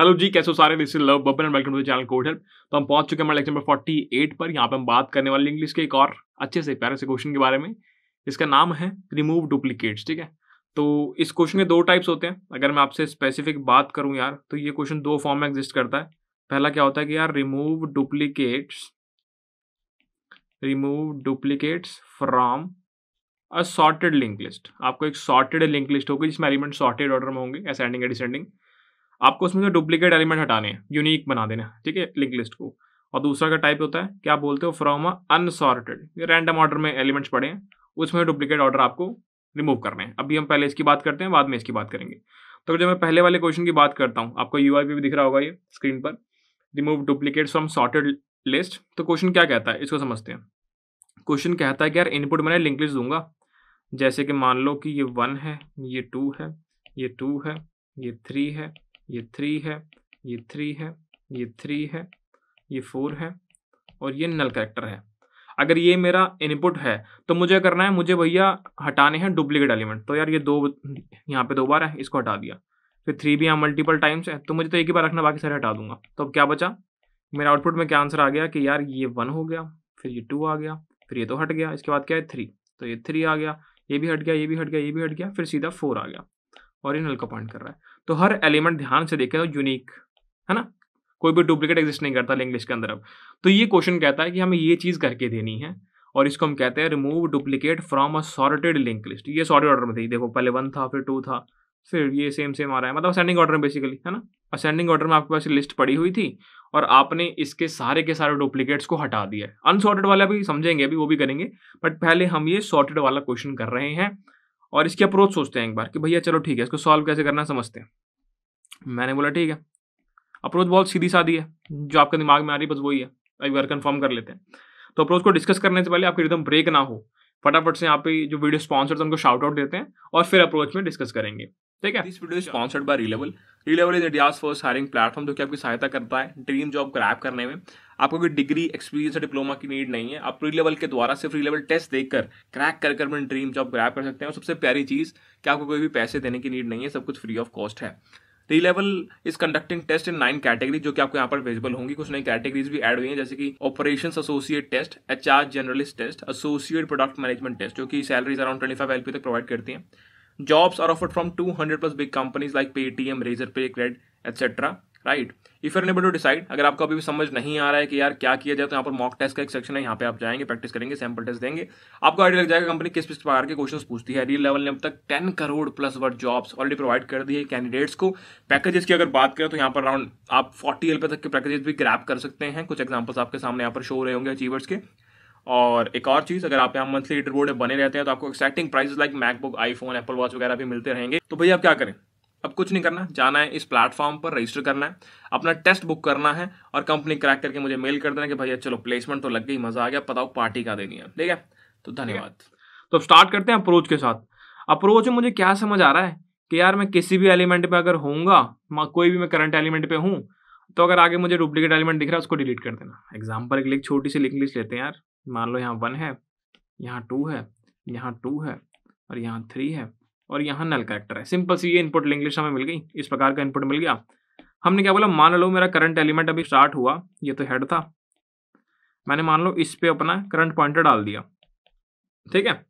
hello जी कैसे हो सारे this Love Babbar and welcome to channel code help तो हम पहुंच चुके हैं हमारे लेक्चर नंबर 48 पर यहाँ पे हम बात करने वाले इंग्लिश के एक और अच्छे से प्यारे से क्वेश्चन के बारे में इसका नाम है रिमूव डुप्लीकेट्स ठीक है तो इस क्वेश्चन के दो टाइप्स होते हैं अगर मैं आपसे स्पेसिफिक बात करूँ यार तो ये क्वेश्चन दो फॉर्म में एग्जिस्ट करता है पहला क्या होता है कि यार remove duplicates remove duplicates from a sorted link list आपको एक सॉर्टेड लिंक लिस्ट होगी जिसमें एलिमेंट सॉर्टेड ऑर्डर में होंगे असेंडिंग एडिसेंडिंग आपको उसमें से डुप्लीकेट एलिमेंट हटाने हैं यूनिक बना देना ठीक है लिंक लिस्ट को और दूसरा का टाइप होता है क्या बोलते हो फ्रॉम अनसॉर्टेड ये रैंडम ऑर्डर में एलिमेंट्स पड़े हैं उसमें डुप्लीकेट ऑर्डर आपको रिमूव करने हैं अभी हम पहले इसकी बात करते हैं बाद में इसकी बात करेंगे तो जब मैं पहले वाले क्वेश्चन की बात करता हूँ आपको यू भी दिख रहा होगा ये स्क्रीन पर remove duplicate from sorted list तो क्वेश्चन क्या कहता है इसको समझते हैं क्वेश्चन कहता है कि यार इनपुट मैंने लिंक लिस्ट दूंगा जैसे कि मान लो कि ये वन है ये टू है ये टू है ये थ्री है ये थ्री है ये थ्री है ये थ्री है ये फोर है और ये नल करेक्टर है अगर ये मेरा इनपुट है तो मुझे करना है मुझे भैया हटाने हैं डुप्लीकेट एलिमेंट तो यार ये दो यहाँ पे दो बार है इसको हटा दिया फिर थ्री भी यहाँ मल्टीपल टाइम्स है तो मुझे तो एक ही बार रखना बाकी सारे हटा दूंगा तो अब क्या बचा मेरा आउटपुट में क्या आंसर आ गया कि यार ये वन हो गया फिर ये टू आ गया फिर ये तो हट गया इसके बाद क्या है थ्री तो ये थ्री आ गया ये भी हट गया ये भी हट गया ये भी हट गया फिर सीधा फोर आ गया और ये नल का पॉइंट कर रहा है तो हर एलिमेंट ध्यान से देखें तो यूनिक है ना कोई भी डुप्लीकेट एग्जिस्ट नहीं करता इंग्लिश के अंदर अब तो ये क्वेश्चन कहता है कि हमें ये चीज़ करके देनी है और इसको हम कहते हैं remove duplicate from a sorted link list ये सॉर्टेड ऑर्डर में थी देखो पहले वन था फिर टू था फिर ये सेम सेम आ रहा है मतलब असेंडिंग ऑर्डर में बेसिकली है ना असेंडिंग ऑर्डर में आपके पास लिस्ट पड़ी हुई थी और आपने इसके सारे के सारे डुप्लीकेट्स को हटा दिया है अनसॉर्टेड वाला भी समझेंगे अभी वो भी करेंगे बट पहले हम ये सॉर्टेड वाला क्वेश्चन कर रहे हैं और इसकी अप्रोच सोचते हैं एक बार कि भैया चलो ठीक है इसको सॉल्व कैसे करना समझते हैं मैंने बोला ठीक है अप्रोच बहुत सीधी सादी है जो आपके दिमाग में आ रही है बस वही है एक बार कन्फर्म कर लेते हैं तो अप्रोच को डिस्कस करने से पहले आपको एकदम ब्रेक ना हो फटाफट से यहाँ पे जो वीडियो स्पॉन्सर्स उनको शाउट आउट देते हैं और फिर अप्रोच में डिस्कस करेंगे ठीक है this video sponsored by Relevel Relevel is India's first hiring platform जो कि आपकी सहायता करता है ड्रीम जॉब ग्रैप करने में आपको कोई डिग्री एक्सपीरियंस या डिप्लोमा की नीड नहीं है आप प्री लेवल के द्वारा से फ्री लेवल टेस्ट देखकर क्रैक कर कर अपनी ड्रीम जॉब ग्रैप कर सकते हैं और सबसे प्यारी चीज़ कि आपको कोई भी पैसे देने की नीड नहीं है सब कुछ फ्री ऑफ कॉस्ट है Relevel is conducting test in nine category जो कि आपको यहाँ पर अवेलेबल होंगी कुछ नई कैटेगरीज भी एड हुई हैं जैसे कि operation associate test H R generalist test associate product management test जो कि salaries around twenty five L तक प्रोवाइड करती है jobs are offered from two hundred plus big companies like Paytm Razorpay CRED etcetera right if an able to decide अगर आपको अभी भी समझ नहीं आ रहा है कि यार क्या किया जाए तो यहाँ पर मॉक टेस्ट का एक सेक्शन है यहाँ पे आप जाएंगे प्रैक्टिस करेंगे सैम्पल टेस्ट देंगे आपको आइडिया लग जाएगा कंपनी किस किस प्रकार के क्वेश्चन पूछती है रियल लेवल ने अब तक ten crore plus worth jobs already provide कर दी है कैंडिडेट्स को पैकेजेस की अगर बात करें तो यहाँ पर अराउंड आप फोर्टी एल तक के पैकेजेस भी ग्रैप कर सकते हैं कुछ एग्जाम्पल्स आपके सामने यहाँ पर शो रहे होंगे अचीवर्स के और एक और चीज़ अगर आप यहाँ मंथली लीडर बोर्ड बने रहते हैं तो आपको exciting price like MacBook iPhone Apple watch वगैरह भी मिलते रहेंगे तो भैया आप क्या करें अब कुछ नहीं करना जाना है इस प्लेटफॉर्म पर रजिस्टर करना है अपना टेस्ट बुक करना है और कंपनी क्रैक करके मुझे मेल कर देना कि भैया चलो प्लेसमेंट तो लग गई मजा आ गया पता हो पार्टी का देनी है ठीक है तो धन्यवाद तो अब स्टार्ट करते हैं अप्रोच के साथ अप्रोच में मुझे क्या समझ आ रहा है कि यार मैं किसी भी एलिमेंट पे अगर होऊंगा कोई भी मैं करंट एलिमेंट पे हूँ तो अगर आगे मुझे डुप्लीकेट एलिमेंट दिख रहा है उसको डिलीट कर देना एग्जाम्पल एक लिख छोटी सी लिख लिस्ट लेते हैं यार मान लो यहाँ वन है यहाँ टू है यहाँ टू है और यहाँ थ्री है और यहाँ नल करेक्टर है सिंपल सी ये इनपुट लिंग्लिश हमें मिल गई इस प्रकार का इनपुट मिल गया हमने क्या बोला मान लो मेरा करंट एलिमेंट अभी स्टार्ट हुआ ये तो हेड था मैंने मान लो इस पे अपना करंट पॉइंटर डाल दिया ठीक है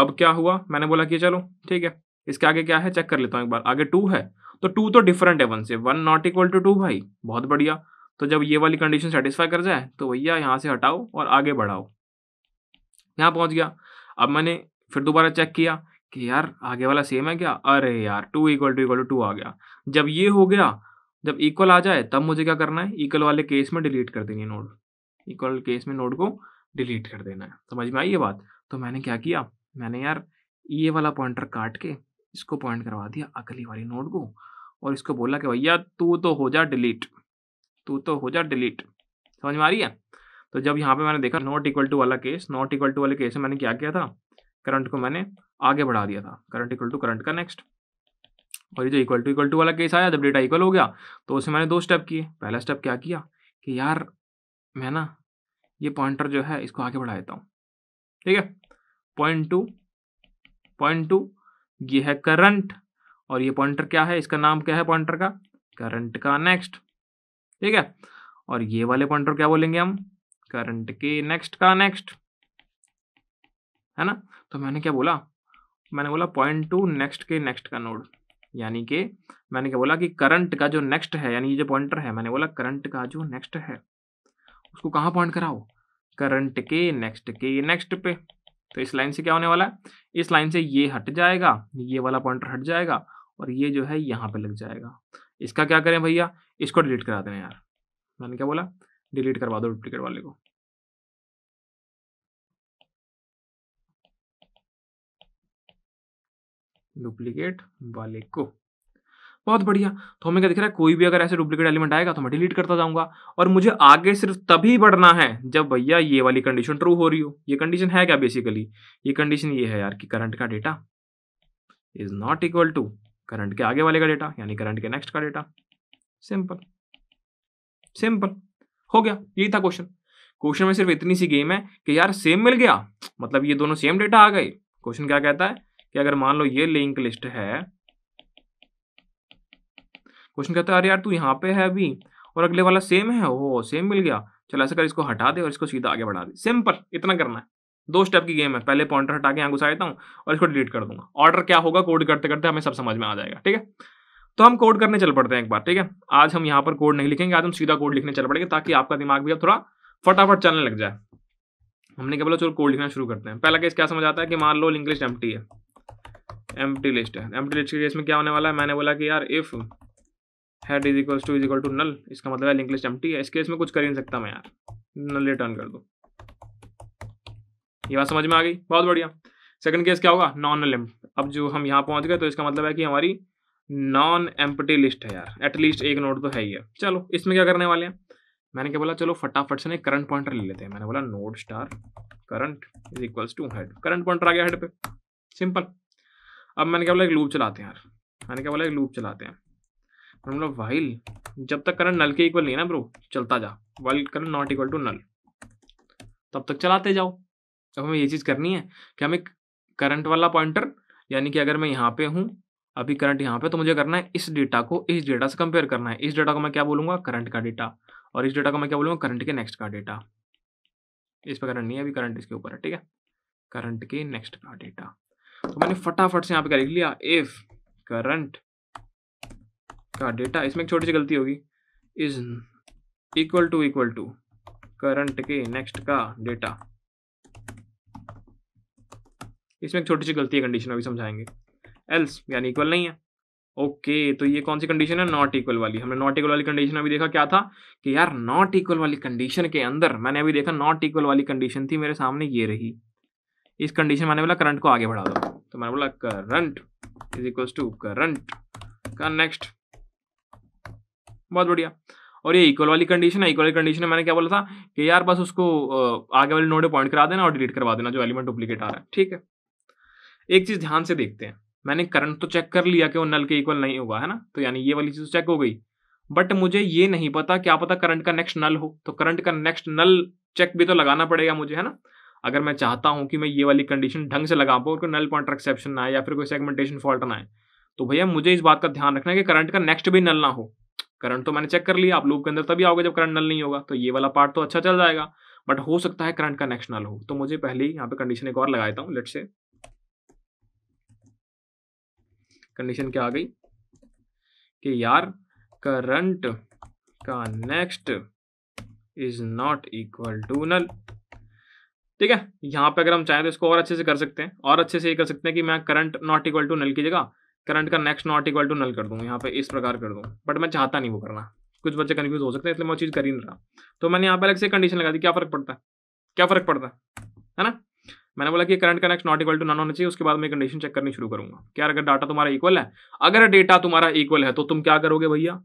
अब क्या हुआ मैंने बोला कि चलो ठीक है इसके आगे क्या है चेक कर लेता हूँ एक बार आगे टू है तो टू तो डिफरेंट है वन से one not equal to two भाई बहुत बढ़िया तो जब ये वाली कंडीशन सेटिस्फाई कर जाए तो भैया यहाँ से हटाओ और आगे बढ़ाओ यहाँ पहुँच गया अब मैंने फिर दोबारा चेक किया कि यार आगे वाला सेम है क्या अरे यार two equal to equal to two आ गया जब ये हो गया जब इक्वल आ जाए तब मुझे क्या करना है इक्वल वाले केस में डिलीट कर देंगे नोड इक्वल केस में नोड को डिलीट कर देना है समझ में आई ये बात तो मैंने क्या किया मैंने यार ये वाला पॉइंटर काट के इसको पॉइंट करवा दिया अगली वाली नोड को और इसको बोला कि भैया तू तो हो जा डिलीट तू तो हो जा डिलीट समझ में आ रही है तो जब यहाँ पे मैंने देखा नॉट इक्वल टू वाला केस नॉट इक्वल टू वाले केस में मैंने क्या किया था करंट को मैंने आगे बढ़ा दिया था करंट इक्वल टू करंट का नेक्स्ट और ये जो इक्वल टू इक्वल टू वाला केस आया जब डेटा इक्वल हो गया तो उसे मैंने दो स्टेप किए पहला स्टेप क्या किया कि यार मैं ना ये पॉइंटर जो है इसको आगे बढ़ा देता हूँ ठीक है पॉइंट टू पॉइंट टू ये है करंट और ये पॉइंटर क्या है इसका नाम क्या है पॉइंटर का करंट का नेक्स्ट ठीक है और ये वाले पॉइंटर क्या बोलेंगे हम करंट के नेक्स्ट का नेक्स्ट है ना तो मैंने क्या बोला मैंने बोला पॉइंट टू नेक्स्ट के नेक्स्ट का नोड यानी कि मैंने क्या बोला कि करंट का जो नेक्स्ट है यानी ये जो पॉइंटर है मैंने बोला करंट का जो नेक्स्ट है उसको कहाँ पॉइंट कराओ करंट के नेक्स्ट के नेक्स्ट पे तो इस लाइन से क्या होने वाला है इस लाइन से ये हट जाएगा ये वाला पॉइंटर हट जाएगा और ये जो है यहाँ पे लग जाएगा इसका क्या करें भैया इसको डिलीट करा देना यार मैंने क्या बोला डिलीट करवा दो डुप्लीकेट वाले को डुप्लीकेट वाले को बहुत बढ़िया तो हमें क्या दिख रहा है कोई भी अगर ऐसे डुप्लीकेट एलिमेंट आएगा तो मैं डिलीट करता जाऊंगा और मुझे आगे सिर्फ तभी बढ़ना है जब भैया ये वाली कंडीशन ट्रू हो रही हो ये कंडीशन है क्या बेसिकली ये कंडीशन ये है यार कि करंट का data is not equal to current के आगे वाले का डेटा यानी करंट के नेक्स्ट का डेटा सिंपल सिंपल हो गया यही था क्वेश्चन क्वेश्चन में सिर्फ इतनी सी गेम है कि यार सेम मिल गया मतलब ये दोनों सेम डेटा आ गए क्वेश्चन क्या कहता है कि अगर मान लो ये लिंक लिस्ट है क्वेश्चन कहता है अरे यार तू यहाँ पे है अभी और अगले वाला सेम है ओ सेम मिल गया चल ऐसा कर इसको हटा दे और इसको सीधा आगे बढ़ा दे सिंपल इतना करना है दो स्टेप की गेम है पहले पॉइंटर हटा के यहाँ घुसा देता हूँ और इसको डिलीट कर दूंगा ऑर्डर क्या होगा कोड करते करते हमें सब समझ में आ जाएगा ठीक है तो हम कोड करने चल पड़ते हैं एक बार ठीक है आज हम यहाँ पर कोड नहीं लिखेंगे आज हम सीधा कोड लिखने चल पड़ेगा ताकि आपका दिमाग भी अब थोड़ा फटाफट चलने लग जाए हमने क्या बोला चलो कोड लिखना शुरू करते हैं पहला केस क्या समझ आता है कि मान लो लिंक लिस्ट एम्प्टी है एम लिस्ट है एम लिस्ट के केस में क्या होने वाला है मैंने बोला कि यार if head is equal to is equal to null इसका मतलब है लिंक लिस्ट एम है इसके इसमें कुछ कर ही नहीं सकता मैं यार नल रिटर्न कर दो ये बात समझ में आ गई बहुत बढ़िया सेकंड केस क्या होगा नॉन नल अब जो हम यहाँ पहुँच गए तो इसका मतलब है कि हमारी नॉन एम्पटी लिस्ट है यार एटलीस्ट एक नोड तो है ही है चलो इसमें क्या करने वाले हैं मैंने क्या बोला चलो फटाफट से ना करंट पॉइंटर ले लेते हैं मैंने बोला node star current is equals to head current pointer आ गया हेड पे सिंपल अब मैंने क्या बोला एक लूप चलाते हैं यार मैंने क्या बोला एक लूप चलाते हैं मैंने बोला वाइल जब तक करंट नल के इक्वल नहीं है ना ब्रो चलता जा while current not equal to null तब तक चलाते जाओ अब हमें ये चीज़ करनी है कि हमें करंट वाला पॉइंटर यानी कि अगर मैं यहाँ पे हूँ अभी करंट यहाँ पे तो मुझे करना है इस डेटा को इस डेटा से कंपेयर करना है इस डेटा को मैं क्या बोलूँगा करंट का डेटा और इस डेटा को मैं क्या बोलूँगा करंट के नेक्स्ट का डेटा इस पर करंट नहीं है अभी करंट इसके ऊपर है ठीक है करंट के नेक्स्ट का डेटा मैंने फटाफट से यहाँ पे क्या लिख लिया इफ करंट का डेटा इसमें एक छोटी सी गलती होगी is equal to equal to current के नेक्स्ट का डेटा इसमें एक छोटी सी गलती है कंडीशन अभी समझाएंगे एल्स यानी इक्वल नहीं है ओके okay, तो ये कौन सी कंडीशन है नॉट इक्वल वाली हमने नॉट इक्वल वाली कंडीशन अभी देखा क्या था कि यार नॉट इक्वल वाली कंडीशन के अंदर मैंने अभी देखा नॉट इक्वल वाली कंडीशन थी मेरे सामने ये रही इस कंडीशन मैंने बोला करंट को आगे बढ़ा दो तो मैंने बोला current is equal to current का नेक्स्ट बहुत बढ़िया और ये इक्वल वाली कंडीशन है इक्वल वाली कंडीशन में मैंने क्या बोला था कि यार बस उसको आगे वाले नोड पॉइंट करा देना और डिलीट करवा देना जो एलिमेंट डुप्लीकेट आ रहा है ठीक है एक चीज़ ध्यान से देखते हैं मैंने करंट तो चेक कर लिया कि वो नल के इक्वल नहीं होगा है ना तो यानी ये वाली चीज़ चेक तो हो गई बट मुझे ये नहीं पता क्या पता करंट का नेक्स्ट नल हो तो करंट का नेक्स्ट नल चेक भी तो लगाना पड़ेगा मुझे है ना अगर मैं चाहता हूँ कि मैं ये वाली कंडीशन ढंग से लगा पाऊँ कोई नल एक्सेप्शन ना आए या फिर कोई सेगमेंटेशन फॉल्ट ना आए तो भैया मुझे इस बात का ध्यान रखना है कि करंट का नेक्स्ट भी नल ना हो करंट तो मैंने चेक कर लिया आप लूप के अंदर तभी आओगे जब करंट नल नहीं होगा तो ये वाला पार्ट तो अच्छा चल जाएगा बट हो सकता है करंट का नेक्स्ट नल हो तो मुझे पहले यहाँ पे कंडीशन एक और लगा देता हूँ लेट से कंडीशन क्या आ गई कि यार करंट का next is not equal to null ठीक है यहाँ पे अगर हम चाहें तो इसको और अच्छे से कर सकते हैं और अच्छे से ये कर सकते हैं कि मैं current not equal to null की जगह करंट का next not equal to null कर दूँ यहाँ पे इस प्रकार कर दूँ बट मैं चाहता नहीं वो करना कुछ बच्चे कन्फ्यूज हो सकते हैं इसलिए मैं वो चीज़ कर ही नहीं रहा तो मैंने यहाँ पे अलग से कंडीशन लगा दी क्या फर्क पड़ता है क्या फर्क पड़ता है ना मैंने बोला कि करंट का next not equal to null होना चाहिए उसके बाद मैं कंडीशन चेक करनी शुरू करूंगा क्या अगर डाटा तुम्हारा इक्वल है अगर डेटा तुम्हारा इक्वल है तो तुम क्या करोगे भैया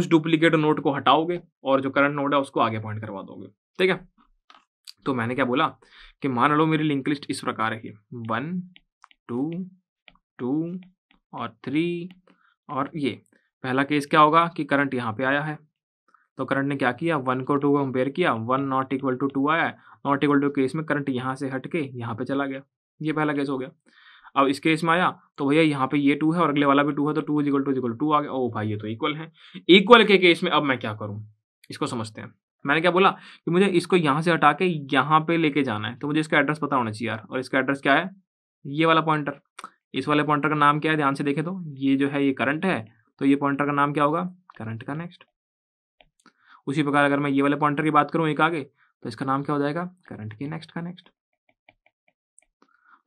उस डुप्लीकेट नोट को हटाओगे और जो करंट नोट है उसको आगे पॉइंट करवा दोगे ठीक है तो मैंने क्या बोला कि मान लो मेरी लिंक लिस्ट इस प्रकार है वन टू टू और थ्री और ये पहला केस क्या होगा कि करंट यहाँ पे आया है तो करंट ने क्या किया वन को टू को कंपेयर किया one not equal to two आया नॉट इक्वल टू केस में करंट यहाँ से हट के यहाँ पे चला गया ये पहला केस हो गया अब इस केस में आया तो भैया यहाँ पे ये टू है और अगले वाला भी टू है तो two equal two equal two आ गया ओ भाई ये तो इक्वल है इक्वल के केस में अब मैं क्या करूँ इसको समझते हैं मैंने क्या बोला कि मुझे इसको यहाँ से हटा के यहाँ पे लेके जाना है तो मुझे इसका एड्रेस पता होना चाहिए यार और इसका एड्रेस क्या है ये वाला पॉइंटर इस वाले पॉइंटर का नाम क्या है ध्यान से देखे तो ये जो है ये करंट है तो ये पॉइंटर का नाम क्या होगा करंट का नेक्स्ट उसी प्रकार अगर मैं ये वाले पॉइंटर की बात करूँ एक आगे तो इसका नाम क्या हो जाएगा करंट की नेक्स्ट का नेक्स्ट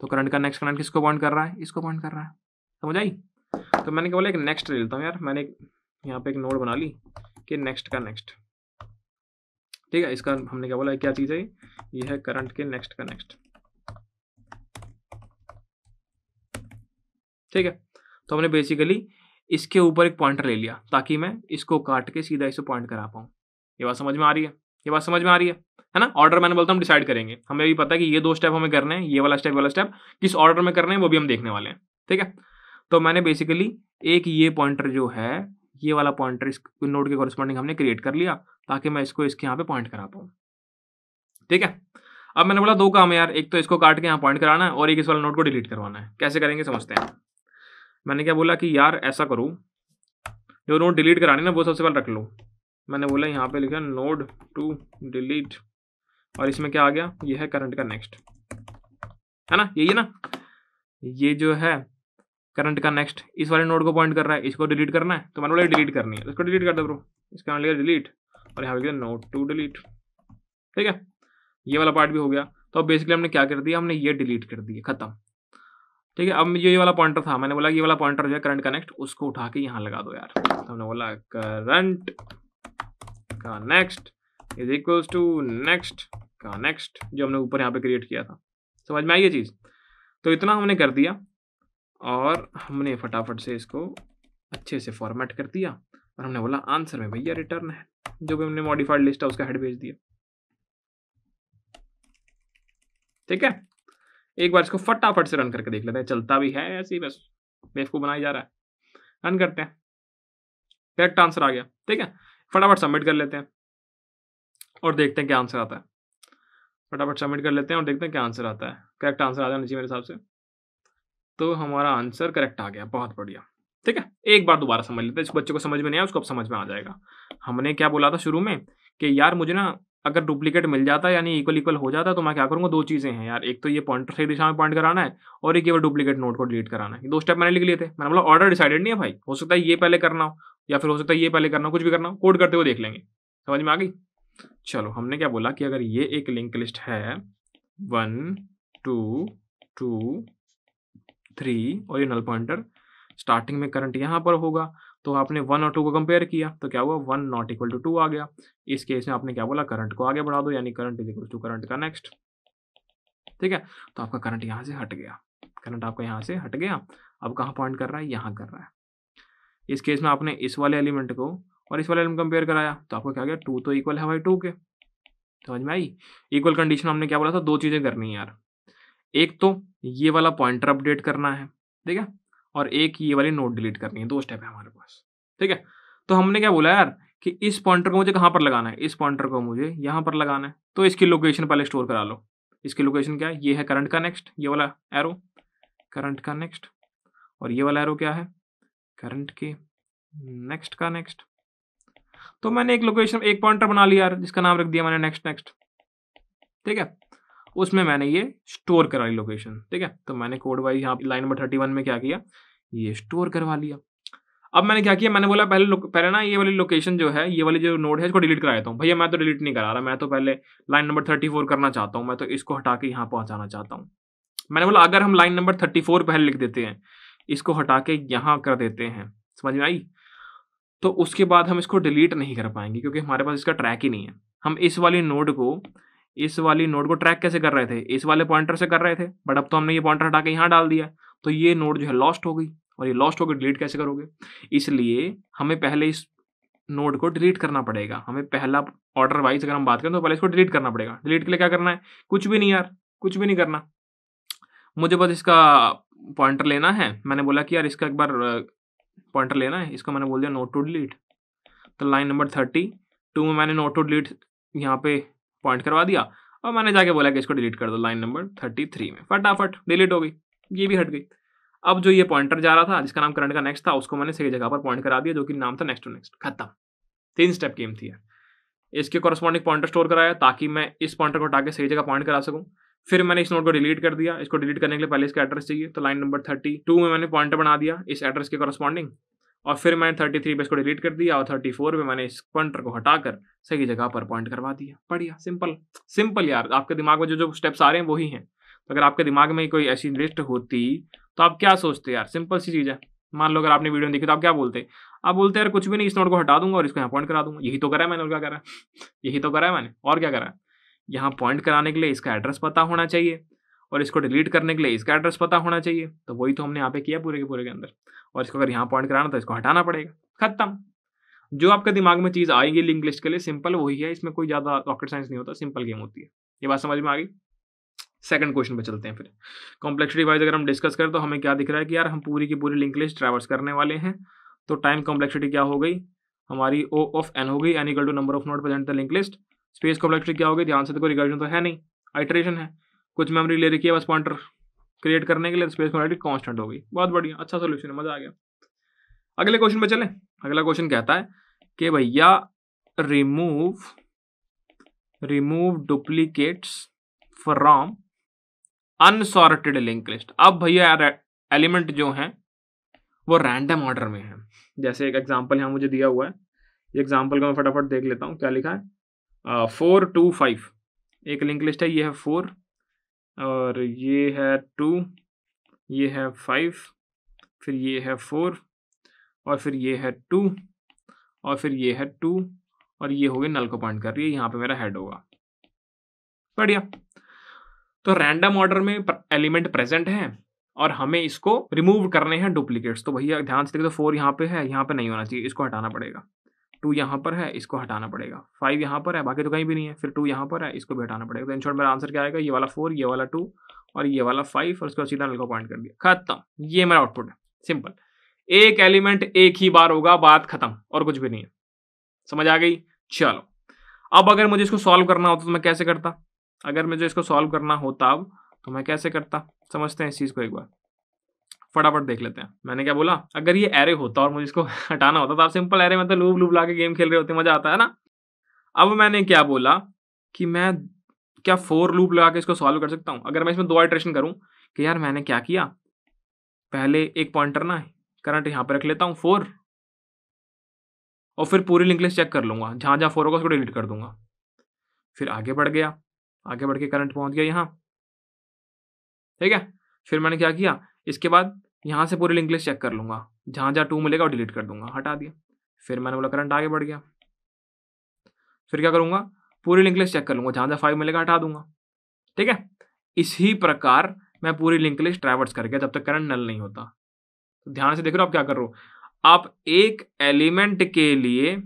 तो करंट का नेक्स्ट करंट किसको पॉइंट कर रहा है इसको पॉइंट कर रहा है समझ आई तो मैंने क्या बोला एक नेक्स्ट ले लेता हूँ यार मैंने यहाँ पे एक नोड बना ली कि नेक्स्ट का नेक्स्ट ठीक है इसका हमने क्या बोला क्या चीज़ है ये है करंट के नेक्स्ट का नेक्स्ट ठीक है तो हमने बेसिकली इसके ऊपर एक पॉइंटर ले लिया ताकि मैं इसको काट के सीधा इसे पॉइंट करा पाऊं ये बात समझ में आ रही है ये बात समझ में आ रही है है ना ऑर्डर मैंने बोलता हम डिसाइड करेंगे हमें भी पता है कि ये दो स्टेप हमें करने हैं ये वाला स्टेप वाला स्टेप किस ऑर्डर में करने हैं वो भी हम देखने वाले हैं ठीक है तो मैंने बेसिकली एक ये पॉइंटर जो है ये वाला पॉइंटर इस नोट के कॉरस्पॉन्डिंग हमने क्रिएट कर लिया ताकि मैं इसको इसके यहाँ पे पॉइंट करा पाऊँ ठीक है अब मैंने बोला दो काम है यार एक तो इसको काट के यहाँ पॉइंट कराना है और एक इस वाले नोट को डिलीट करवाना है कैसे करेंगे समझते हैं मैंने क्या बोला कि यार ऐसा करूँ जो नोट डिलीट कराने ना वो सबसे पहले रख लो मैंने बोला यहाँ पे लिखा नोड टू डिलीट और इसमें क्या आ गया ये है करंट का नेक्स्ट है ना यही है ना ये जो है करंट का नेक्स्ट इस वाले नोड को पॉइंट कर रहा है इसको डिलीट करना है तो मैंने बोला डिलीट करनी है इसको डिलीट कर दो ब्रो इसका लिखा मतलब डिलीट और यहाँ पे क्या नोट टू डिलीट ठीक है ये वाला पार्ट भी हो गया तो अब बेसिकली हमने क्या कर दिया हमने ये डिलीट कर दिया खत्म ठीक है अब ये वाला पॉइंटर था मैंने बोला ये वाला पॉइंटर जो है करंट कनेक्ट उसको उठा के यहाँ लगा दो यार तो हमने बोला करंट का next is equals to next का नेक्स्ट जो हमने ऊपर यहाँ पे क्रिएट किया था समझ में आई ये चीज़ तो इतना हमने कर दिया और हमने फटाफट से इसको अच्छे से फॉर्मेट कर दिया और हमने बोला आंसर में भैया रिटर्न है जो भी हमने मॉडिफाइड लिस्ट है उसका हेड भेज दिया ठीक है एक बार इसको फटाफट से रन करके देख लेते हैं चलता भी है ऐसे ही बस वेव को बनाया जा रहा है रन करते हैं करेक्ट आंसर आ गया ठीक है फटाफट सबमिट कर लेते हैं और देखते हैं क्या आंसर आता है फटाफट सबमिट कर लेते हैं और देखते हैं क्या आंसर आता है करेक्ट आंसर आ जाना चाहिए मेरे हिसाब से तो हमारा आंसर करेक्ट आ गया बहुत बढ़िया ठीक है एक बार दोबारा समझ लेते हैं जिस बच्चे को समझ में नहीं आया उसको अब समझ में आ जाएगा हमने क्या बोला था शुरू में कि यार मुझे ना अगर डुप्लीकेट मिल जाता यानी इक्वल इक्वल हो जाता तो मैं क्या करूँगा दो चीज़ें हैं यार एक तो ये पॉइंटर सही दिशा में पॉइंट कराना है और एक ये डुप्लीकेट नोट को डिलीट कराना है दो स्टेप मैंने लिख लिए थे मैंने बोला ऑर्डर डिसाइडेड नहीं है भाई हो सकता है ये पहले करना हो या फिर हो सकता है ये पहले करना हो कुछ भी करना हो कोड करते हुए देख लेंगे समझ में आ गई चलो हमने क्या बोला कि अगर ये एक लिंक लिस्ट है वन टू टू थ्री और ये नल पॉइंटर स्टार्टिंग में करंट यहाँ पर होगा तो आपने वन और टू को कंपेयर किया तो क्या हुआ one not equal to two आ गया इस केस में आपने क्या बोला करंट को आगे बढ़ा दो यानी current is equal to current का नेक्स्ट ठीक है तो आपका करंट यहाँ से हट गया करंट आपका यहाँ से हट गया अब कहाँ पॉइंट कर रहा है यहाँ कर रहा है इस केस में आपने इस वाले एलिमेंट को और इस वाले एलिमेंट कंपेयर कराया तो आपको क्या गया टू तो इक्वल है भाई टू के समझ में आई इक्वल कंडीशन हमने क्या बोला था दो चीज़ें करनी है यार एक तो ये वाला पॉइंटर अपडेट करना है ठीक है और एक ये वाली नोट डिलीट करनी है दो स्टेप है हमारे पास ठीक है तो हमने क्या बोला यार कि इस पॉइंटर को मुझे कहाँ पर लगाना है इस पॉइंटर को मुझे यहाँ पर लगाना है तो इसकी लोकेशन पहले स्टोर करा लो इसकी लोकेशन क्या है ये है करंट का नेक्स्ट ये वाला एरो करंट का नेक्स्ट और ये वाला एरो क्या है करंट के नेक्स्ट का नेक्स्ट तो मैंने एक लोकेशन एक पॉइंटर बना लिया यार जिसका नाम रख दिया मैंने नेक्स्ट नेक्स्ट ठीक है उसमें मैंने ये स्टोर करा ली लोकेशन ठीक है तो मैंने कोड वाइज यहाँ लाइन नंबर थर्टी वन में क्या किया ये स्टोर करवा लिया अब मैंने क्या किया मैंने बोला पहले पहले ना ये वाली लोकेशन जो है ये वाली जो नोड है इसको डिलीट करा देता हूँ भैया मैं तो डिलीट नहीं करा रहा मैं तो पहले लाइन नंबर थर्टी फोर करना चाहता हूँ मैं तो इसको हटा के यहाँ पहुँचाना चाहता हूँ मैंने बोला अगर हम लाइन नंबर थर्टी फोर पहले लिख देते हैं इसको हटा के यहाँ कर देते हैं समझ में आई तो उसके बाद हम इसको डिलीट नहीं कर पाएंगे क्योंकि हमारे पास इसका ट्रैक ही नहीं है हम इस वाली नोड को इस वाली नोड को ट्रैक कैसे कर रहे थे इस वाले पॉइंटर से कर रहे थे बट अब तो हमने ये पॉइंटर हटा के यहाँ डाल दिया तो ये नोड जो है लॉस्ट हो गई और ये लॉस्ट होकर डिलीट कैसे करोगे इसलिए हमें पहले इस नोड को डिलीट करना पड़ेगा हमें पहला ऑर्डर वाइज अगर हम बात करें तो पहले इसको डिलीट करना पड़ेगा डिलीट के लिए क्या करना है कुछ भी नहीं यार कुछ भी नहीं करना मुझे बस इसका पॉइंटर लेना है मैंने बोला कि यार इसका एक बार पॉइंटर लेना है इसको मैंने बोल दिया नोट टू डिलीट तो लाइन नंबर थर्टी टू में मैंने नोट टू डिलीट यहाँ पे पॉइंट करवा दिया और मैंने जाके बोला कि इसको डिलीट कर दो लाइन नंबर थर्टी थ्री में फटाफट डिलीट हो गई ये भी हट गई अब जो ये पॉइंटर जा रहा था जिसका नाम करंट का नेक्स्ट था उसको मैंने सही जगह पर पॉइंट करा दिया जो कि नाम था नेक्स्ट टू नेक्स्ट खत्म तीन स्टेप गेम थी इसके कॉरस्पॉन्डिंग पॉइंटर स्टोर कराया ताकि मैं इस पॉइंटर को हटा के सही जगह पॉइंट करा सकूँ फिर मैंने इस नोट को डिलीट कर दिया इसको डिलीट करने के लिए पहले इसका एड्रेस चाहिए तो लाइन नंबर थर्टी टू में मैंने पॉइंटर बना दिया इस एड्रेस के कॉरस्पॉन्डिंग और फिर मैंने थर्टी थ्री पे इसको डिलीट कर दिया और थर्टी फोर पे मैंने इस पॉइंटर को हटाकर सही जगह पर पॉइंट करवा दिया बढ़िया सिंपल सिंपल यार आपके दिमाग में जो जो स्टेप्स आ रहे हैं वही हैं तो अगर आपके दिमाग में कोई ऐसी लिस्ट होती तो आप क्या सोचते यार सिंपल सी चीज़ है मान लो अगर आपने वीडियो देखी तो आप क्या बोलते आप बोलते यार कुछ भी नहीं इस नोट को हटा दूंगा और इसको यहाँ पॉइंट करा दूंगा यही तो करा है मैंने और क्या करा यही तो करा है मैंने और क्या करा यहाँ पॉइंट कराने के लिए इसका एड्रेस पता होना चाहिए और इसको डिलीट करने के लिए इसका एड्रेस पता होना चाहिए तो वही तो हमने यहाँ पे किया पूरे के पूरे के अंदर और इसको अगर यहाँ पॉइंट कराना तो इसको हटाना पड़ेगा खत्म जो आपके दिमाग में चीज़ आएगी लिंक लिस्ट के लिए सिंपल वही है इसमें कोई ज़्यादा रॉकेट साइंस नहीं होता सिंपल गेम होती है ये बात समझ में आ गई सेकंड क्वेश्चन पे चलते हैं फिर कॉम्प्लेक्सिटी वाइज अगर हम डिस्कस करें तो हमें क्या दिख रहा है कि यार हम पूरी की पूरी लिंक लिस्ट ट्रैवर्स करने वाले हैं तो टाइम कॉम्प्लेक्सिटी क्या हो गई हमारी ओ ऑफ एन हो गई n equal to number of node present the link list space complexity क्या हो गई ध्यान से कोई रिकर्जन तो है नहीं आइट्रेशन है कुछ मेमोरी ले रखी है बस पॉइंटर क्रिएट करने के लिए तो स्पेस क्वालिटी कॉन्स्टेंट होगी बहुत बढ़िया अच्छा सोल्यूशन है मज़ा आ गया अगले क्वेश्चन पर चले अगला क्वेश्चन कहता है कि भैया remove remove duplicates from unsorted link list अब भैया एलिमेंट जो हैं वो रैंडम ऑर्डर में हैं जैसे एक एग्जांपल यहाँ मुझे दिया हुआ है ये एग्जांपल का मैं फटाफट देख लेता हूँ क्या लिखा है फोर टू फाइव एक लिंक लिस्ट है ये है फोर और ये है टू ये है फाइव फिर ये है फोर और फिर ये है टू और फिर ये है टू और ये हो गए नल को पॉइंट कर रही है यहाँ पे मेरा हेड होगा बढ़िया तो रैंडम ऑर्डर में एलिमेंट प्रेजेंट है और हमें इसको रिमूव करने हैं डुप्लीकेट्स तो भैया ध्यान से देखो तो फोर यहाँ पे है यहाँ पे नहीं होना चाहिए इसको हटाना पड़ेगा टू यहाँ पर है इसको हटाना पड़ेगा फाइव यहाँ पर है बाकी तो कहीं भी नहीं है फिर टू यहाँ पर है इसको भी हटाना पड़ेगा तो इन शॉर्ट मेरा आंसर क्या आएगा ये वाला फोर ये वाला टू और ये वाला फाइव और उसका सीधा नल पॉइंट कर दिया खत्म ये मेरा आउटपुट है सिंपल एक एलिमेंट एक ही बार होगा बात खत्म और कुछ भी नहीं है समझ आ गई चलो अब अगर मुझे इसको सॉल्व करना होता तो मैं कैसे करता अगर मुझे इसको सॉल्व करना होता अब तो मैं कैसे करता समझते हैं इस चीज़ को एक बार फटाफट देख लेते हैं मैंने क्या बोला अगर ये एरे होता और मुझे इसको हटाना होता तो आप सिंपल एरे मतलब लूब लूब ला के गेम खेल रहे होते मज़ा आता है ना अब मैंने क्या बोला कि मैं क्या फोर लूप लगा के इसको सॉल्व कर सकता हूँ अगर मैं इसमें दो आइट्रेशन करूँ कि यार मैंने क्या किया पहले एक पॉइंटर ना करंट यहाँ पर रख लेता हूँ फोर और फिर पूरी लिंक लिस्ट चेक कर लूँगा जहाँ जहाँ फोर होगा उसको डिलीट कर दूंगा फिर आगे बढ़ गया आगे बढ़ के करंट पहुँच गया यहाँ ठीक है फिर मैंने क्या किया इसके बाद यहाँ से पूरी लिंक लिस्ट चेक कर लूँगा जहाँ जहाँ टू मिलेगा वो डिलीट कर दूंगा हटा दिया फिर मैंने बोला करंट आगे बढ़ गया फिर क्या करूँगा पूरी लिंक लिस्ट चेक कर लूँगा जहाँ जहाँ फाइव मिलेगा हटा दूंगा ठीक है इसी प्रकार मैं पूरी लिंक लिस्ट ट्रैवर्स कर गया जब तक करंट नल नहीं होता ध्यान से देख रहे हो आप क्या कर रहे हो आप एक एलिमेंट के लिए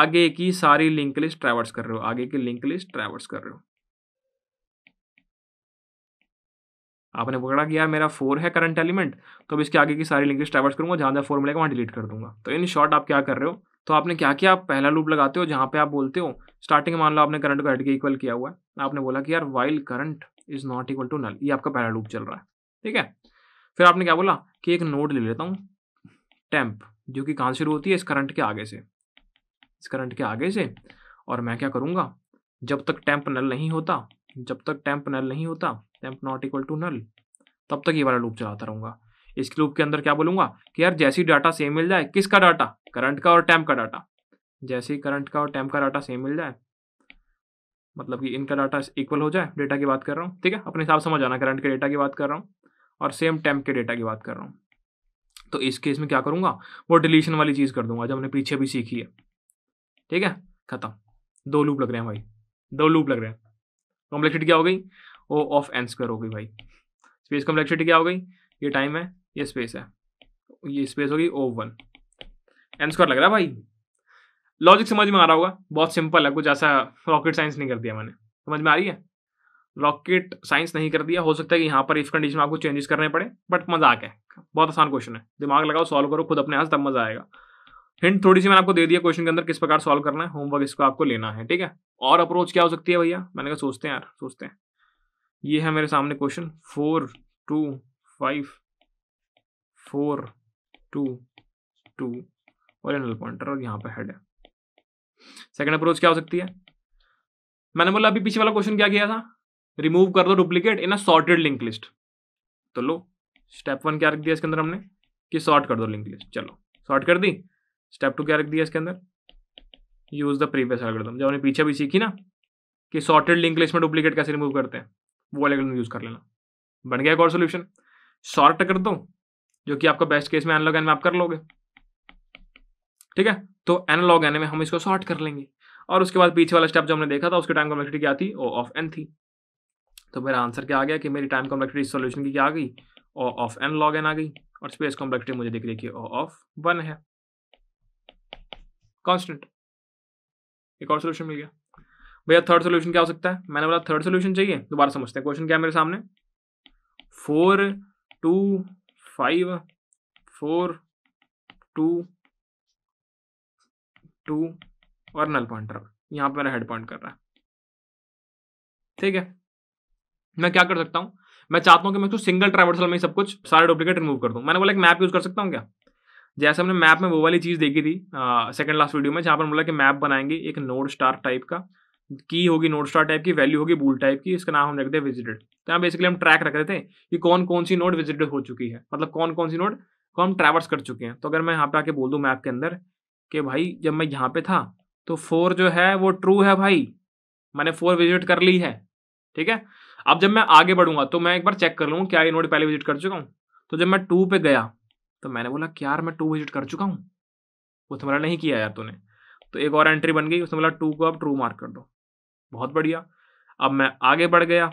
आगे की सारी लिंक लिस्ट ट्रैवर्स कर रहे हो आगे की लिंक लिस्ट ट्रैवर्स कर रहे हो आपने पकड़ा कि यार मेरा फोर है करंट एलिमेंट तो अब इसके आगे की सारी लिंकेज ट्रैवर्स करूंगा जहाँ जहाँ फोर मिलेगा वहाँ डिलीट कर दूंगा तो इन शॉर्ट आप क्या कर रहे हो तो आपने क्या किया आप पहला लूप लगाते हो जहाँ पे आप बोलते हो स्टार्टिंग मान लो आपने करंट को हेड के इक्वल किया हुआ है आपने बोला कि यार while current is not equal to null ये आपका पहला लूप चल रहा है ठीक है फिर आपने क्या बोला कि एक नोड ले लेता हूँ टेम्प जो कि कहाँ शुरू होती है इस करंट के आगे से इस करंट के आगे से और मैं क्या करूँगा जब तक टेम्प नल नहीं होता जब तक टेम्प नल नहीं होता एम्प नॉट इक्वल टू नल तब तक ये वाला लूप चलाता रहूंगा इस लूप के अंदर क्या बोलूंगा कि यार जैसी डाटा सेम मिल जाए किसका डाटा करंट का और टैम्प का डाटा जैसे ही करंट का और टैम्प का डाटा सेम मिल जाए मतलब कि इनका डाटा इक्वल हो जाए डेटा की बात कर रहा हूँ ठीक है अपने हिसाब से समझ आना करंट के डेटा की बात कर रहा हूँ और सेम टैम्प के डेटा की बात कर रहा हूँ तो इस केस में क्या करूँगा वो डिलीशन वाली चीज़ कर दूंगा जो हमने पीछे भी सीखी है ठीक है खत्म दो लूप लग रहे हैं भाई दो लूप लग रहे हैं कॉम्प्लेक्सिटी क्या हो गई ओ ऑफ एन स्क्वायर हो गई भाई स्पेस कम्प्लेक्सिटी क्या हो गई ये टाइम है ये स्पेस है ये स्पेस होगी ओ वन एन स्क्वायर लग रहा है भाई लॉजिक समझ में आ रहा होगा बहुत सिंपल है कुछ ऐसा रॉकेट साइंस नहीं कर दिया मैंने समझ में आ रही है रॉकेट साइंस नहीं कर दिया हो सकता है कि यहाँ पर इस कंडीशन में आपको चेंजेस करने पड़े बट मजा आके बहुत आसान क्वेश्चन है दिमाग लगाओ सॉल्व करो खुद अपने हाथ तब मजा आएगा हिंट थोड़ी सी मैंने आपको दे दिया क्वेश्चन के अंदर किस प्रकार सॉल्व करना है होमवर्क इसको आपको लेना है ठीक है और अप्रोच क्या हो सकती है भैया मैंने कहा सोचते हैं यार सोचते हैं ये है मेरे सामने question four two five four two two और नल पॉइंटर और यहाँ पे हेड है सेकेंड अप्रोच क्या हो सकती है मैंने बोला अभी पीछे वाला क्वेश्चन क्या किया था रिमूव कर दो duplicate in a sorted link list तो लो स्टेप वन क्या रख दिया इसके अंदर हमने कि सॉर्ट कर दो लिंक लिस्ट चलो सॉर्ट कर दी स्टेप टू क्या रख दिया इसके अंदर यूज द प्रीवियस एल्गोरिथम जब हमने पीछे भी सीखी ना कि सॉर्टेड लिंक लिस्ट में डुप्लीकेट कैसे रिमूव करते हैं वो वाले कलर यूज़ कर लेना बन गया एक और सोल्यूशन तो शॉर्ट कर दो जो कि आपका बेस्ट केस में एनालॉग एन में आप कर लोगे ठीक है तो एनालॉग एन में हम इसको शॉर्ट कर लेंगे और उसके बाद पीछे वाला स्टेप जो हमने देखा था उसकी टाइम कॉम्प्लेक्सिटी क्या थी ओ ऑफ एन थी तो मेरा आंसर क्या आ गया कि मेरी टाइम कॉम्प्लेक्सिटी सोल्यूशन की क्या आ गई O of n log n आ गई और स्पेस कॉम्प्लेक्सिटी मुझे दिख रही है ओ ऑफ वन है कॉन्स्टेंट एक और सोल्यूशन मिल गया भैया थर्ड सोल्यूशन क्या हो सकता है मैंने बोला थर्ड सोल्यूशन चाहिए दोबारा समझते हैं क्वेश्चन क्या है मेरे सामने four two five four two two और नल पॉइंटर यहाँ पर मेरा हेड पॉइंट कर रहा है ठीक है मैं क्या कर सकता हूँ मैं चाहता हूँ कि मैं इसको सिंगल ट्राइवर्सल में सब कुछ सारे डुप्लीकेट रिमूव कर दूँ मैंने बोला एक मैप यूज़ कर सकता हूँ क्या जैसे हमने मैप में वो वाली चीज़ देखी थी सेकंड लास्ट वीडियो में जहाँ पर बोला कि मैप बनाएंगे एक नोड स्टार टाइप का की होगी नोट स्टार टाइप की वैल्यू होगी बूल टाइप की इसका नाम हम रख दे विजिटेड तो यहाँ बेसिकली हम ट्रैक रख रहे थे कि कौन कौन सी नोट विजिटेड हो चुकी है मतलब कौन कौन सी नोट को हम ट्रैवर्स कर चुके हैं तो अगर मैं यहाँ पे आके बोल दूँ मैप के अंदर कि भाई जब मैं यहाँ पे था तो फोर जो है वो ट्रू है भाई मैंने फोर विजिट कर ली है ठीक है अब जब मैं आगे बढ़ूंगा तो मैं एक बार चेक कर लूँ क्या ये नोट पहले विजिट कर चुका हूँ तो जब मैं टू पे गया तो मैंने बोला क्या यार मैं टू विजिट कर चुका हूँ वो तुम्हारा तो नहीं किया यार तूने तो एक और एंट्री बन गई उसने बोला टू को आप ट्रू मार्क कर दो बहुत बढ़िया अब मैं आगे बढ़ गया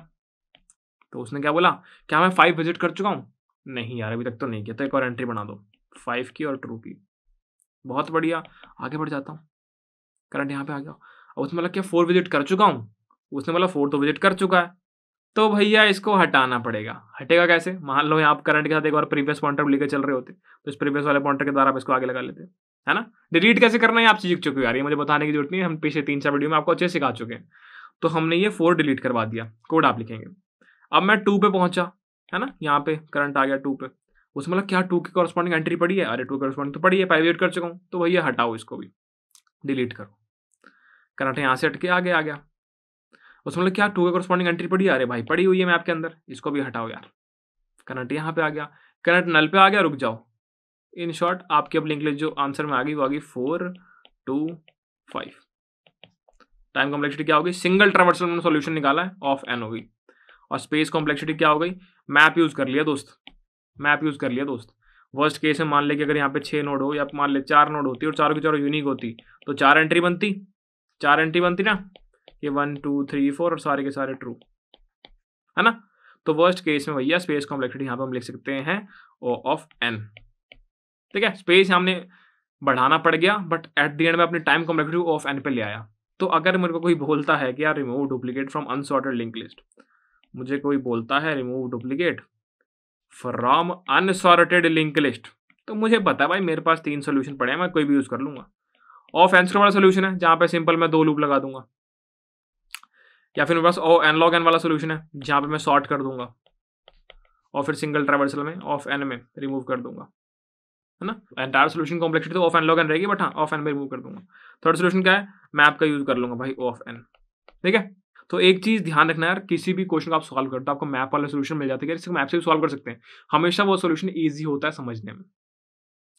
तो उसने क्या बोला क्या मैं फाइव विजिट कर चुका हूँ नहीं यार अभी तक तो नहीं किया तो एक और एंट्री बना दो फाइव की और ट्रू की बहुत बढ़िया आगे बढ़ जाता हूँ करंट यहाँ पे आ गया अब उसने बोला क्या फोर विजिट कर चुका हूँ उसने बोला फोर तो विजिट कर चुका है तो भैया इसको हटाना पड़ेगा हटेगा कैसे मान लो यहाँ आप करंट के साथ एक और प्रीवियस पॉइंटर लेकर चल रहे होते तो इस प्रीवियस वाले पॉइंटर के द्वारा आप इसको आगे लगा लेते है ना डिलीट कैसे करना है आप सीख चुके हो यार ये मुझे बताने की जरूरत नहीं है हम पिछले तीन चार वीडियो में आपको अच्छे सिखा चुके हैं तो हमने ये फोर डिलीट करवा दिया कोड आप लिखेंगे अब मैं टू पे पहुंचा है ना यहाँ पे करंट आ गया टू पे उसमें मतलब क्या टू की कॉरस्पॉन्डिंग एंट्री पड़ी है अरे टू कॉरस्पॉन्डिंग तो पड़ी है प्राइवेट कर चुका हूँ तो भैया हटाओ इसको भी डिलीट करो करंट यहाँ से हटके आगे आ गया उसमें मतलब क्या टू के कॉरस्पॉन्डिंग एंट्री पड़ी है अरे भाई पड़ी हुई है मैप के अंदर इसको भी हटाओ यार करंट यहाँ पे आ गया करंट नल पे आ गया रुक जाओ इन शॉर्ट आपकी अब लिंक लिस्ट जो आंसर में आ गई वो आ गई four two five time complexity क्या होगी सिंगल ट्रावर्सल में सोल्यूशन निकाला है ऑफ एन होगी और स्पेस कॉम्प्लेक्सिटी क्या हो गई मैप यूज़ कर लिया दोस्त मैप यूज़ कर लिया दोस्त वर्स्ट केस में मान ले कि अगर यहाँ पे छह नोड हो या मान ले चार नोड होती और चारों की चारों यूनिक होती तो चार एंट्री बनती चार एंट्री बनती ना ये वन टू थ्री फोर और सारे के सारे ट्रू है ना तो वर्स्ट केस में भैया स्पेस कॉम्प्लेक्सिटी यहाँ पर हम लिख सकते हैं ओ ऑफ एन ठीक है स्पेस हमने बढ़ाना पड़ गया बट एट दी एंड में अपने टाइम कॉम्प्लेक्सिटी ऑफ एन पे ले आया तो अगर मेरे को कोई बोलता है कि यार remove duplicate from unsorted link list मुझे कोई बोलता है remove duplicate from unsorted link list तो मुझे पता भाई मेरे पास तीन सोल्यूशन पड़े हैं मैं कोई भी यूज़ कर लूंगा ऑफ एंसर वाला सोल्यूशन है जहां पे सिंपल मैं दो लूप लगा दूंगा या फिर मेरे पास ओ एन लॉग एन वाला सोल्यूशन है जहां पे मैं सॉर्ट कर दूंगा और फिर सिंगल ट्रेवर्सल में ऑफ एन में रिमूव कर दूंगा है ना एंटायर सोल्यूशन कॉम्प्लेक्सिटी तो ऑफ एन लॉग एन रहेगी बट हाँ ऑफ एन में रिमूव कर दूंगा थर्ड सोल्यूशन क्या है मैं आपका यूज कर लूंगा भाई ऑफ एन ठीक है तो एक चीज ध्यान रखना यार किसी भी क्वेश्चन को आप सॉल्व करते हो आपको मैप वाला सोल्यूशन मिल जाता है इसको मैप से भी सॉल्व कर सकते हैं हमेशा वो सोल्यूशन ईजी होता है समझने में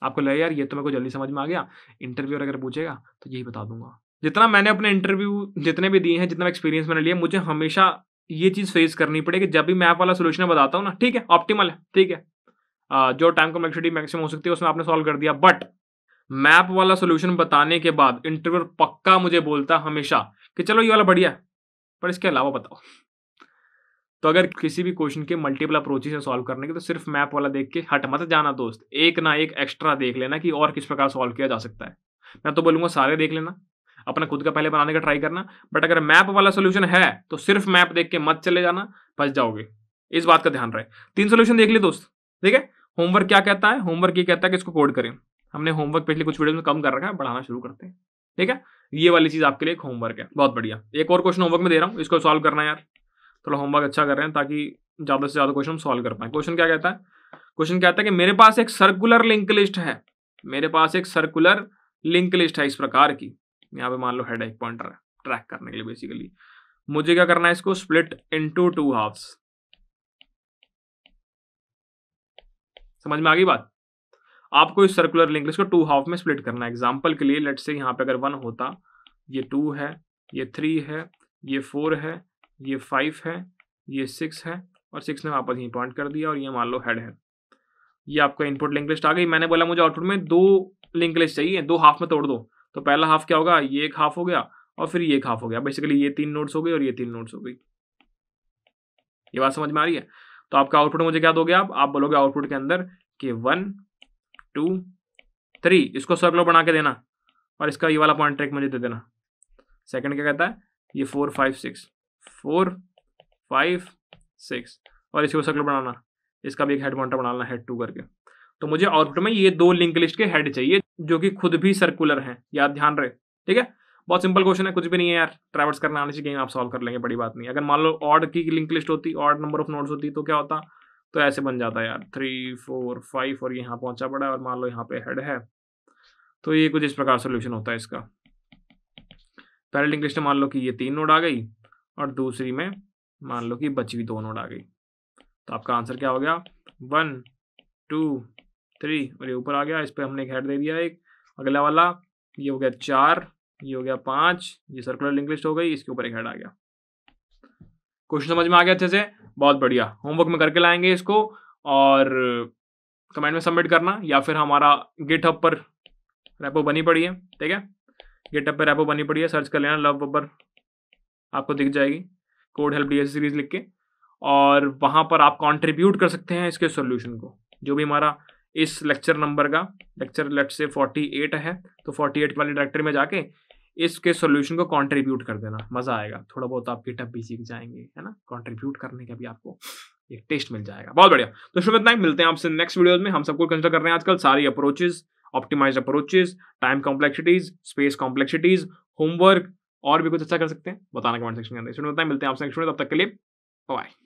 आपको लगे यार ये तो मेरे को जल्दी समझ में आ गया इंटरव्यू अगर पूछेगा तो यही बता दूंगा जितना मैंने अपने इंटरव्यू जितने भी दिए हैं जितना एक्सपीरियंस मैंने लिया मुझे हमेशा ये चीज़ फेस करनी पड़ेगी जब भी मैप वाला सोल्यूशन बताता हूँ ना ठीक है ऑप्टिमल है ठीक है जो टाइम कॉम्प्लेक्सिटी मैक्सिमम हो सकती है उसमें आपने सॉल्व कर दिया बट मैप वाला सोल्यूशन बताने के बाद इंटरव्यूअर पक्का मुझे बोलता हमेशा कि चलो ये वाला बढ़िया पर इसके अलावा बताओ तो अगर किसी भी क्वेश्चन के मल्टीपल अप्रोचेस सॉल्व करने के तो सिर्फ मैप वाला देख के हट मत जाना दोस्त एक ना एक एक्स्ट्रा देख लेना कि और किस प्रकार सॉल्व किया जा सकता है मैं तो बोलूंगा सारे देख लेना अपना खुद का पहले बनाने का ट्राई करना बट अगर मैप वाला सोल्यूशन है तो सिर्फ मैप देख के मत चले जाना फंस जाओगे इस बात का ध्यान रहे तीन सोल्यूशन देख ली दोस्त ठीक है होमवर्क क्या कहता है होमवर्क ये कहता है कि इसको कोड करें हमने होमवर्क पिछले कुछ वीडियो में कम कर रखा है बढ़ाना शुरू करते हैं ठीक है ये वाली चीज आपके लिए एक होमवर्क है बहुत बढ़िया एक और क्वेश्चन होमवर्क में दे रहा हूँ इसको सॉल्व करना है यार थोड़ा होमवर्क अच्छा कर रहे हैं ताकि ज्यादा से ज्यादा क्वेश्चन सोल्व सॉल्व कर पाए क्वेश्चन क्या कहता है क्वेश्चन कहता है कि मेरे पास एक सर्कुलर लिंक लिस्ट है मेरे पास एक सर्कुलर लिंक लिस्ट है इस प्रकार की यहाँ पे मान लो हेड एक पॉइंटर है ट्रैक करने के लिए बेसिकली मुझे क्या करना है इसको स्प्लिट इंटू टू हाफ्स समझ में आ गई बात आपको इस सर्कुलर लिंक लिस्ट को टू हाफ में स्प्लिट करना है एग्जाम्पल के लिए लेट से यहाँ पे अगर वन होता ये टू है ये थ्री है ये फोर है ये फाइव है ये सिक्स है और सिक्स ने वापस यहीं पॉइंट कर दिया और ये मान लो हेड है ये आपका इनपुट लिंक लिस्ट आ गई मैंने बोला मुझे आउटपुट में दो लिंक लिस्ट चाहिए दो हाफ में तोड़ दो तो पहला हाफ क्या होगा ये एक हाफ हो गया और फिर ये एक हाफ हो गया बेसिकली ये तीन नोट्स हो गई और ये तीन नोट्स हो गई ये बात समझ में आ रही है तो आपका आउटपुट मुझे क्या दोगे आप आप बोलोगे आउटपुट के अंदर कि वन टू थ्री इसको सर्कल बना के देना और इसका ये वाला पॉइंट ट्रैक मुझे दे देना सेकंड क्या कहता है ये four five six four five six और इसको सर्कल बनाना इसका भी एक हेड पॉइंटर बनाना हेड टू करके तो मुझे आउटपुट में ये दो लिंक लिस्ट के हेड चाहिए जो कि खुद भी सर्कुलर हैं याद ध्यान रहे ठीक है बहुत सिंपल क्वेश्चन है कुछ भी नहीं है यार ट्रैवर्स करना आने चाहिए आप सॉल्व कर लेंगे बड़ी बात नहीं अगर मान लो ऑड की लिंक लिस्ट होती ऑड नंबर ऑफ नोट्स होती तो क्या होता तो ऐसे बन जाता है यार थ्री फोर फाइव और यहाँ पहुंचा पड़ा और मान लो यहाँ पे हेड है तो ये कुछ इस प्रकार सोल्यूशन होता है इसका पहले लिंक लिस्ट मान लो कि ये तीन नोट आ गई और दूसरी में मान लो कि बची हुई दो नोट आ गई तो आपका आंसर क्या हो गया वन टू थ्री और ये ऊपर आ गया इस पर हमने एक हेड दे दिया एक अगला वाला ये हो गया चार ये हो गया पांच ये सर्कुलर लिंक लिस्ट हो गई इसके ऊपर एक हेड आ गया क्वेश्चन समझ में आ गया अच्छे से बहुत बढ़िया होमवर्क में करके लाएंगे इसको और कमेंट में सबमिट करना या फिर हमारा गेट पर रेपो बनी पड़ी है ठीक है गेट पर रेपो बनी पड़ी है सर्च कर लेना लव पर आपको दिख जाएगी कोड हेल्प डी सीरीज लिख के और वहाँ पर आप कॉन्ट्रीब्यूट कर सकते हैं इसके सोल्यूशन को जो भी हमारा इस लेक्चर नंबर का लेक्चर लेट से 48 है तो 48 वाले डायरेक्टरी में जाके इसके सॉल्यूशन को कंट्रीब्यूट कर देना मज़ा आएगा थोड़ा बहुत आप गिटअप भी सीख जाएंगे है ना कंट्रीब्यूट करने का भी आपको एक टेस्ट मिल जाएगा बहुत बढ़िया तो शुभ इतना ही मिलते हैं आपसे नेक्स्ट वीडियोज में हम सबको कंसिडर कर रहे हैं आजकल सारी approaches optimize approaches time complexities space complexities homework और भी कुछ अच्छा कर सकते हैं बताना कमेंट सेक्शन के अंदर मिलते हैं आपसे तब तक के लिए बाय